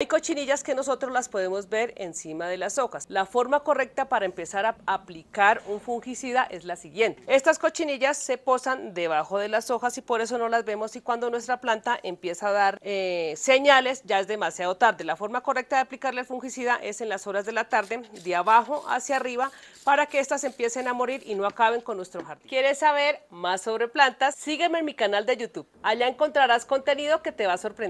Hay cochinillas que nosotros las podemos ver encima de las hojas. La forma correcta para empezar a aplicar un fungicida es la siguiente. Estas cochinillas se posan debajo de las hojas y por eso no las vemos y cuando nuestra planta empieza a dar eh, señales ya es demasiado tarde. La forma correcta de aplicarle el fungicida es en las horas de la tarde, de abajo hacia arriba, para que estas empiecen a morir y no acaben con nuestro jardín. ¿Quieres saber más sobre plantas? Sígueme en mi canal de YouTube. Allá encontrarás contenido que te va a sorprender.